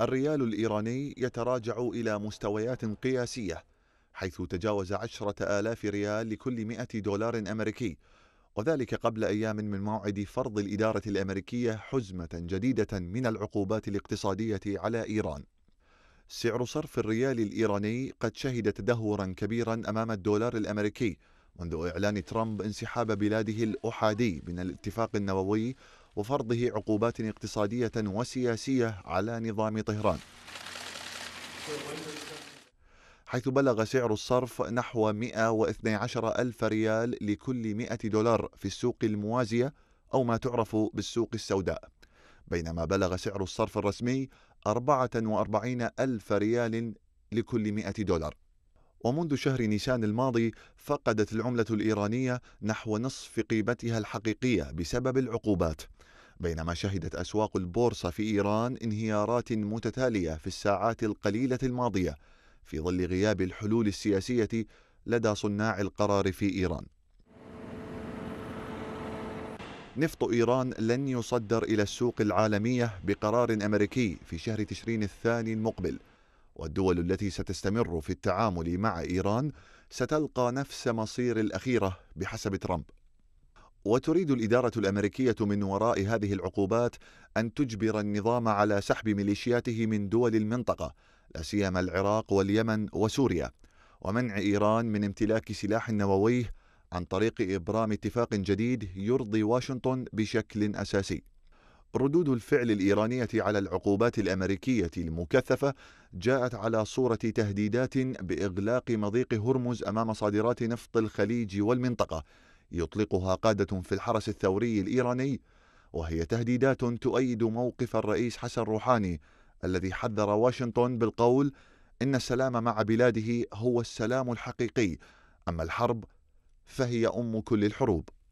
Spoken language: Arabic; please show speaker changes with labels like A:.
A: الريال الإيراني يتراجع إلى مستويات قياسية حيث تجاوز عشرة آلاف ريال لكل مئة دولار أمريكي وذلك قبل أيام من موعد فرض الإدارة الأمريكية حزمة جديدة من العقوبات الاقتصادية على إيران سعر صرف الريال الإيراني قد شهد تدهورا كبيرا أمام الدولار الأمريكي منذ إعلان ترامب انسحاب بلاده الأحادي من الاتفاق النووي وفرضه عقوبات اقتصادية وسياسية على نظام طهران حيث بلغ سعر الصرف نحو 112 ألف ريال لكل 100 دولار في السوق الموازية أو ما تعرف بالسوق السوداء بينما بلغ سعر الصرف الرسمي 44 ألف ريال لكل 100 دولار ومنذ شهر نيسان الماضي فقدت العملة الإيرانية نحو نصف قيمتها الحقيقية بسبب العقوبات بينما شهدت أسواق البورصة في إيران انهيارات متتالية في الساعات القليلة الماضية في ظل غياب الحلول السياسية لدى صناع القرار في إيران. نفط إيران لن يصدر إلى السوق العالمية بقرار أمريكي في شهر تشرين الثاني المقبل، والدول التي ستستمر في التعامل مع إيران ستلقى نفس مصير الأخيرة بحسب ترامب. وتريد الإدارة الأمريكية من وراء هذه العقوبات أن تجبر النظام على سحب ميليشياته من دول المنطقة لا سيما العراق واليمن وسوريا ومنع إيران من امتلاك سلاح نووي عن طريق إبرام اتفاق جديد يرضي واشنطن بشكل أساسي ردود الفعل الإيرانية على العقوبات الأمريكية المكثفة جاءت على صورة تهديدات بإغلاق مضيق هرمز أمام صادرات نفط الخليج والمنطقة يطلقها قادة في الحرس الثوري الإيراني وهي تهديدات تؤيد موقف الرئيس حسن روحاني الذي حذر واشنطن بالقول إن السلام مع بلاده هو السلام الحقيقي أما الحرب فهي أم كل الحروب